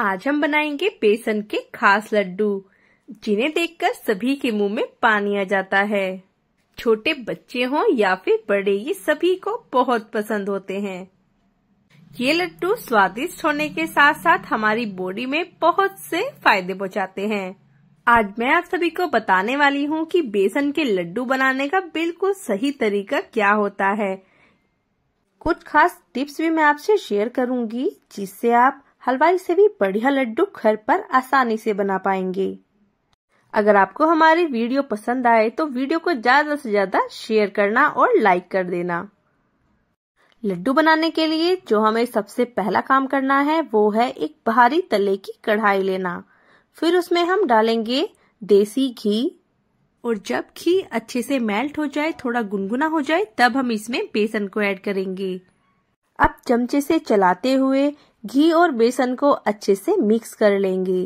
आज हम बनाएंगे बेसन के खास लड्डू जिन्हें देखकर सभी के मुंह में पानी आ जाता है छोटे बच्चे हों या फिर बड़े ये सभी को बहुत पसंद होते हैं ये लड्डू स्वादिष्ट होने के साथ साथ हमारी बॉडी में बहुत से फायदे पहुंचाते हैं आज मैं आप सभी को बताने वाली हूँ कि बेसन के लड्डू बनाने का बिल्कुल सही तरीका क्या होता है कुछ खास टिप्स भी मैं आपसे शेयर करूंगी जिससे आप हलवाई से भी बढ़िया लड्डू घर पर आसानी से बना पाएंगे अगर आपको हमारी वीडियो पसंद आए तो वीडियो को ज्यादा से ज्यादा शेयर करना और लाइक कर देना लड्डू बनाने के लिए जो हमें सबसे पहला काम करना है वो है एक बाहरी तले की कढ़ाई लेना फिर उसमें हम डालेंगे देसी घी और जब घी अच्छे से मेल्ट हो जाए थोड़ा गुनगुना हो जाए तब हम इसमें बेसन को ऐड करेंगे अब चमचे से चलाते हुए घी और बेसन को अच्छे से मिक्स कर लेंगे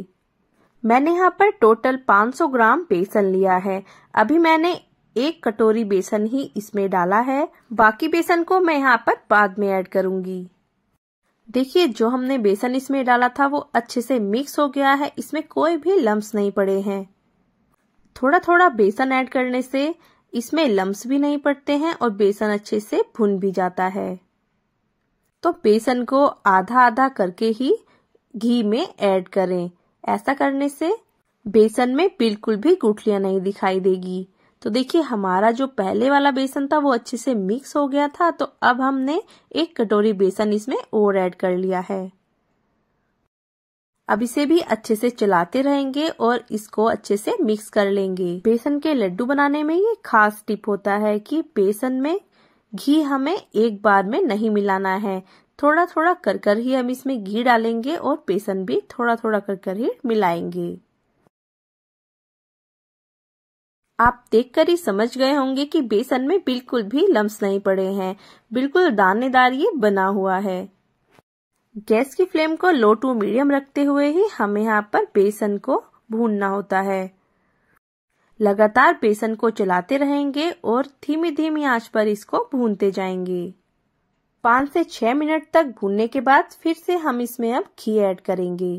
मैंने यहाँ पर टोटल 500 ग्राम बेसन लिया है अभी मैंने एक कटोरी बेसन ही इसमें डाला है बाकी बेसन को मैं यहाँ पर बाद में ऐड करूंगी देखिए जो हमने बेसन इसमें डाला था वो अच्छे से मिक्स हो गया है इसमें कोई भी लम्ब नहीं पड़े हैं थोड़ा थोड़ा बेसन ऐड करने से इसमें लम्स भी नहीं पड़ते हैं और बेसन अच्छे से भुन भी जाता है तो बेसन को आधा आधा करके ही घी में ऐड करें ऐसा करने से बेसन में बिल्कुल भी गुठलियां नहीं दिखाई देगी तो देखिए हमारा जो पहले वाला बेसन था वो अच्छे से मिक्स हो गया था तो अब हमने एक कटोरी बेसन इसमें और ऐड कर लिया है अब इसे भी अच्छे से चलाते रहेंगे और इसको अच्छे से मिक्स कर लेंगे बेसन के लड्डू बनाने में ये खास टिप होता है कि बेसन में घी हमें एक बार में नहीं मिलाना है थोड़ा थोड़ा कर कर ही हम इसमें घी डालेंगे और बेसन भी थोड़ा थोड़ा कर कर ही मिलाएंगे आप देखकर ही समझ गए होंगे कि बेसन में बिल्कुल भी लम्स नहीं पड़े हैं बिल्कुल दानेदार ये बना हुआ है गैस की फ्लेम को लो टू मीडियम रखते हुए ही हमें यहाँ पर बेसन को भूनना होता है लगातार बेसन को चलाते रहेंगे और धीमी धीमी आंच पर इसको भूनते जाएंगे पाँच से छह मिनट तक भूनने के बाद फिर से हम इसमें अब घी ऐड करेंगे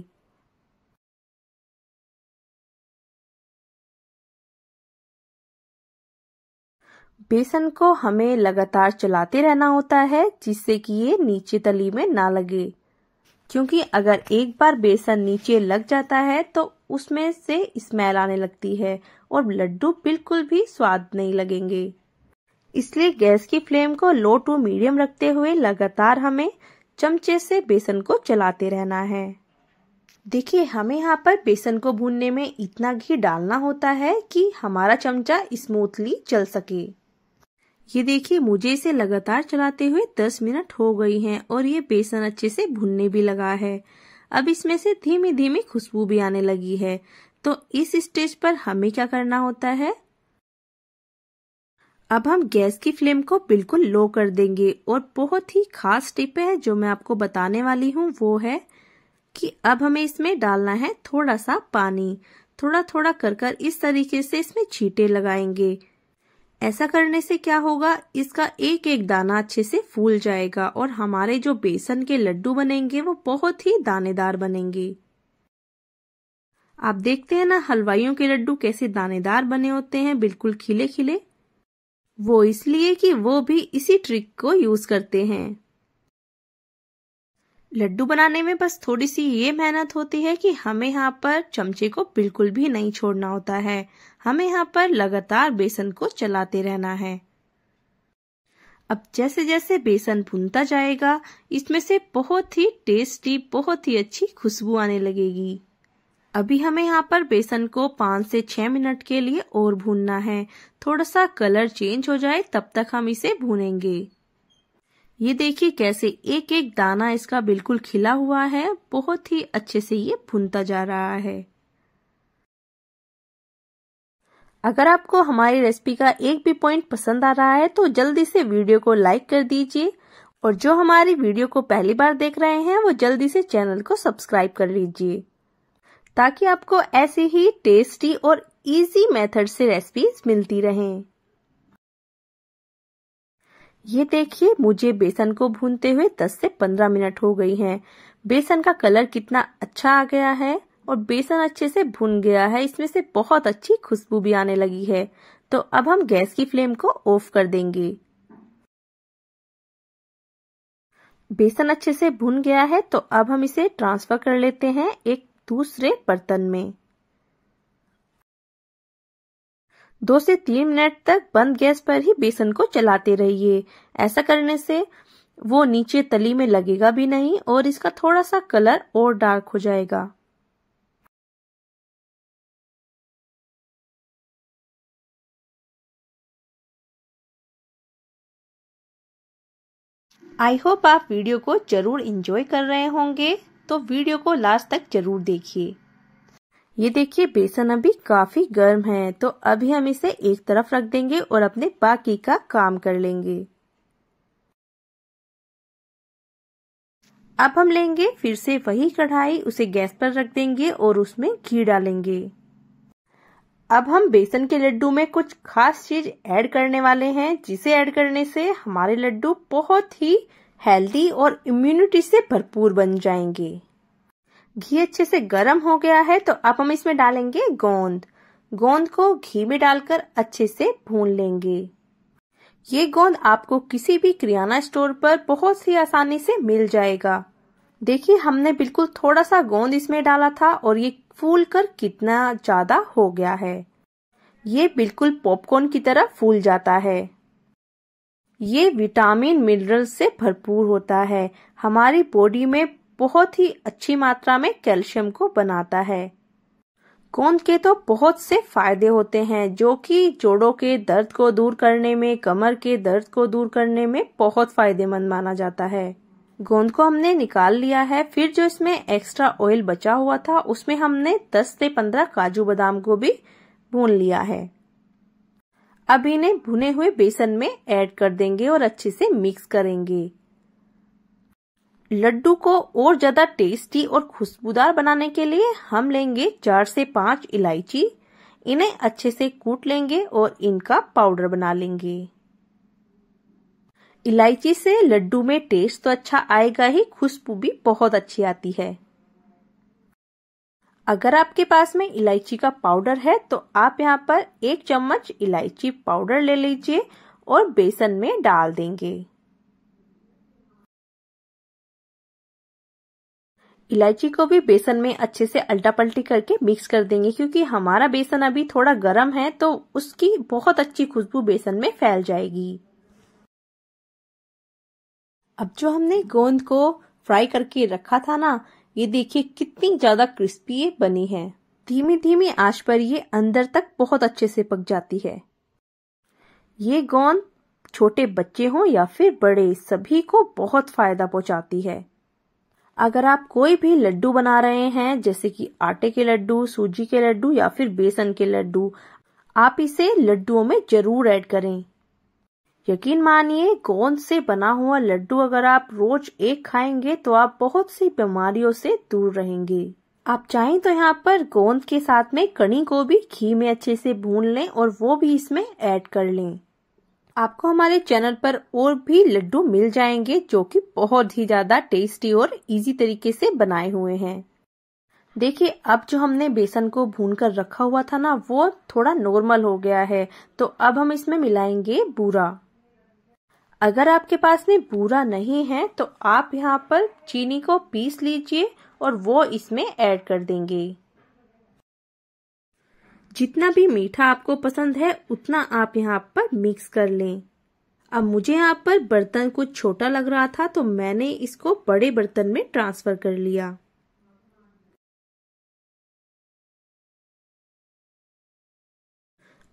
बेसन को हमें लगातार चलाते रहना होता है जिससे कि ये नीचे तली में ना लगे क्योंकि अगर एक बार बेसन नीचे लग जाता है तो उसमें से स्मेल आने लगती है और लड्डू बिल्कुल भी स्वाद नहीं लगेंगे इसलिए गैस की फ्लेम को लो टू मीडियम रखते हुए लगातार हमें चमचे से बेसन को चलाते रहना है देखिए हमें यहाँ पर बेसन को भूनने में इतना घी डालना होता है कि हमारा चमचा स्मूथली चल सके ये देखिए मुझे इसे लगातार चलाते हुए दस मिनट हो गई हैं और ये बेसन अच्छे से भुनने भी लगा है अब इसमें से धीमी धीमी खुशबू भी आने लगी है तो इस स्टेज पर हमें क्या करना होता है अब हम गैस की फ्लेम को बिल्कुल लो कर देंगे और बहुत ही खास टिप है जो मैं आपको बताने वाली हूँ वो है कि अब हमें इसमें डालना है थोड़ा सा पानी थोड़ा थोड़ा कर कर इस तरीके से इसमें छीटे लगाएंगे ऐसा करने से क्या होगा इसका एक एक दाना अच्छे से फूल जाएगा और हमारे जो बेसन के लड्डू बनेंगे वो बहुत ही दानेदार बनेंगे आप देखते हैं ना हलवाइयों के लड्डू कैसे दानेदार बने होते हैं बिल्कुल खिले खिले वो इसलिए कि वो भी इसी ट्रिक को यूज करते हैं लड्डू बनाने में बस थोड़ी सी ये मेहनत होती है कि हमें यहाँ पर चमचे को बिल्कुल भी नहीं छोड़ना होता है हमें यहाँ पर लगातार बेसन को चलाते रहना है अब जैसे जैसे बेसन भूनता जाएगा इसमें से बहुत ही टेस्टी बहुत ही अच्छी खुशबू आने लगेगी अभी हमें यहाँ पर बेसन को पाँच से छह मिनट के लिए और भूनना है थोड़ा सा कलर चेंज हो जाए तब तक हम इसे भूनेंगे ये देखिए कैसे एक एक दाना इसका बिल्कुल खिला हुआ है बहुत ही अच्छे से ये भुनता जा रहा है अगर आपको हमारी रेसिपी का एक भी पॉइंट पसंद आ रहा है तो जल्दी से वीडियो को लाइक कर दीजिए और जो हमारी वीडियो को पहली बार देख रहे हैं वो जल्दी से चैनल को सब्सक्राइब कर लीजिए ताकि आपको ऐसी ही टेस्टी और इजी मेथड से रेसिपीज मिलती रहें ये देखिए मुझे बेसन को भूनते हुए 10 से 15 मिनट हो गई हैं। बेसन का कलर कितना अच्छा आ गया है और बेसन अच्छे से भुन गया है इसमें से बहुत अच्छी खुशबू भी आने लगी है तो अब हम गैस की फ्लेम को ऑफ कर देंगे बेसन अच्छे से भुन गया है तो अब हम इसे ट्रांसफर कर लेते हैं एक दूसरे बर्तन में दो से तीन मिनट तक बंद गैस पर ही बेसन को चलाते रहिए ऐसा करने से वो नीचे तली में लगेगा भी नहीं और इसका थोड़ा सा कलर और डार्क हो जाएगा आई होप आप वीडियो को जरूर इंजॉय कर रहे होंगे तो वीडियो को लास्ट तक जरूर देखिए ये देखिए बेसन अभी काफी गर्म है तो अभी हम इसे एक तरफ रख देंगे और अपने बाकी का काम कर लेंगे अब हम लेंगे फिर से वही कढ़ाई उसे गैस पर रख देंगे और उसमें घी डालेंगे अब हम बेसन के लड्डू में कुछ खास चीज ऐड करने वाले हैं जिसे ऐड करने से हमारे लड्डू बहुत ही हेल्दी और इम्यूनिटी से भरपूर बन जाएंगे घी अच्छे से गर्म हो गया है तो अब हम इसमें डालेंगे गोंद गोंद को घी में डालकर अच्छे से भून लेंगे ये गोंद आपको किसी भी किराना स्टोर पर बहुत ही आसानी से मिल जाएगा देखिए हमने बिल्कुल थोड़ा सा गोंद इसमें डाला था और ये फूल कर कितना ज्यादा हो गया है ये बिल्कुल पॉपकॉर्न की तरह फूल जाता है ये विटामिन मिनरल से भरपूर होता है हमारी बॉडी में बहुत ही अच्छी मात्रा में कैल्शियम को बनाता है गोंद के तो बहुत से फायदे होते हैं जो कि जोड़ों के दर्द को दूर करने में कमर के दर्द को दूर करने में बहुत फायदेमंद माना जाता है गोंद को हमने निकाल लिया है फिर जो इसमें एक्स्ट्रा ऑयल बचा हुआ था उसमें हमने 10 से 15 काजू बादाम को भी भून लिया है अब इन्हें भुने हुए बेसन में ऐड कर देंगे और अच्छे से मिक्स करेंगे लड्डू को और ज्यादा टेस्टी और खुशबूदार बनाने के लिए हम लेंगे चार से पांच इलायची इन्हें अच्छे से कूट लेंगे और इनका पाउडर बना लेंगे इलायची से लड्डू में टेस्ट तो अच्छा आएगा ही खुशबू भी बहुत अच्छी आती है अगर आपके पास में इलायची का पाउडर है तो आप यहाँ पर एक चम्मच इलायची पाउडर ले लीजिए और बेसन में डाल देंगे इलायची को भी बेसन में अच्छे से अल्टा पल्टी करके मिक्स कर देंगे क्योंकि हमारा बेसन अभी थोड़ा गर्म है तो उसकी बहुत अच्छी खुशबू बेसन में फैल जाएगी अब जो हमने गोंद को फ्राई करके रखा था ना ये देखिए कितनी ज्यादा क्रिस्पी ये बनी है धीमी धीमी आंच पर ये अंदर तक बहुत अच्छे से पक जाती है ये गोंद छोटे बच्चे हों या फिर बड़े सभी को बहुत फायदा पहुंचाती है अगर आप कोई भी लड्डू बना रहे हैं जैसे कि आटे के लड्डू सूजी के लड्डू या फिर बेसन के लड्डू आप इसे लड्डुओं में जरूर ऐड करें यकीन मानिए गोंद से बना हुआ लड्डू अगर आप रोज एक खाएंगे तो आप बहुत सी बीमारियों से दूर रहेंगे आप चाहें तो यहाँ पर गोंद के साथ में कणी को भी घी में अच्छे से भून लें और वो भी इसमें ऐड कर लें आपको हमारे चैनल पर और भी लड्डू मिल जाएंगे जो कि बहुत ही ज्यादा टेस्टी और इजी तरीके से बनाए हुए हैं देखिए अब जो हमने बेसन को भून कर रखा हुआ था ना वो थोड़ा नॉर्मल हो गया है तो अब हम इसमें मिलाएंगे बूरा अगर आपके पास में बूरा नहीं है तो आप यहाँ पर चीनी को पीस लीजिए और वो इसमें ऐड कर देंगे जितना भी मीठा आपको पसंद है उतना आप यहाँ पर मिक्स कर लें अब मुझे यहाँ पर बर्तन कुछ छोटा लग रहा था तो मैंने इसको बड़े बर्तन में ट्रांसफर कर लिया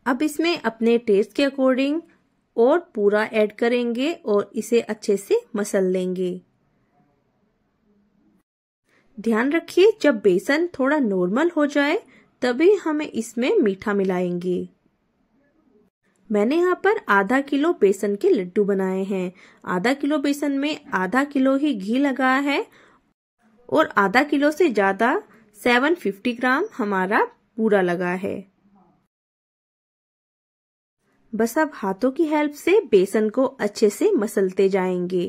अब इसमें अपने टेस्ट के अकॉर्डिंग और पूरा ऐड करेंगे और इसे अच्छे से मसल लेंगे ध्यान रखिए जब बेसन थोड़ा नॉर्मल हो जाए तभी हमें इसमें मीठा मिलाएंगे मैंने यहाँ पर आधा किलो बेसन के लड्डू बनाए हैं आधा किलो बेसन में आधा किलो ही घी लगा है और आधा किलो से ज्यादा 750 ग्राम हमारा पूरा लगा है बस अब हाथों की हेल्प से बेसन को अच्छे से मसलते जाएंगे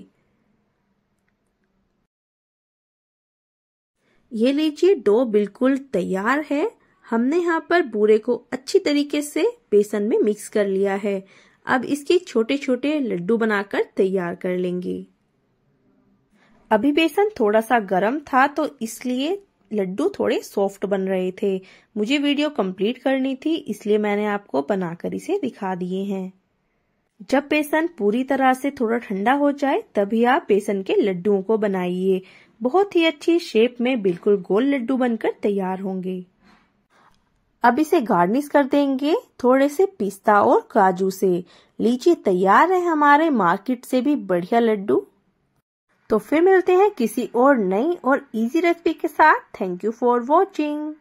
ये लीजिए डो बिल्कुल तैयार है हमने यहाँ पर बूरे को अच्छी तरीके से बेसन में मिक्स कर लिया है अब इसके छोटे छोटे लड्डू बनाकर तैयार कर लेंगे अभी बेसन थोड़ा सा गर्म था तो इसलिए लड्डू थोड़े सॉफ्ट बन रहे थे मुझे वीडियो कंप्लीट करनी थी इसलिए मैंने आपको बनाकर इसे दिखा दिए हैं जब बेसन पूरी तरह से थोड़ा ठंडा हो जाए तभी आप बेसन के लड्डुओं को बनाइए बहुत ही अच्छी शेप में बिल्कुल गोल लड्डू बनकर तैयार होंगे अब इसे गार्निश कर देंगे थोड़े से पिस्ता और काजू से लीची तैयार है हमारे मार्केट से भी बढ़िया लड्डू तो फिर मिलते हैं किसी और नई और इजी रेसिपी के साथ थैंक यू फॉर वॉचिंग